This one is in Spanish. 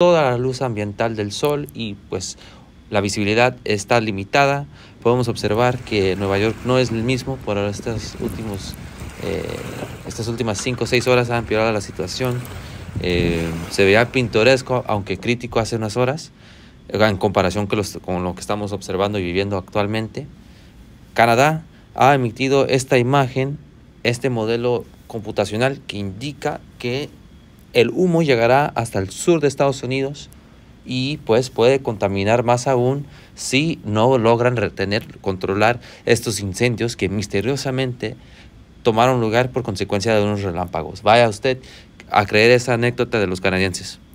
toda la luz ambiental del sol y pues la visibilidad está limitada. Podemos observar que Nueva York no es el mismo por estas, últimos, eh, estas últimas 5 o 6 horas ha empeorado la situación. Eh, se veía pintoresco, aunque crítico hace unas horas, en comparación con lo que estamos observando y viviendo actualmente. Canadá ha emitido esta imagen, este modelo computacional que indica que el humo llegará hasta el sur de Estados Unidos y pues puede contaminar más aún si no logran retener, controlar estos incendios que misteriosamente tomaron lugar por consecuencia de unos relámpagos. Vaya usted a creer esa anécdota de los canadienses.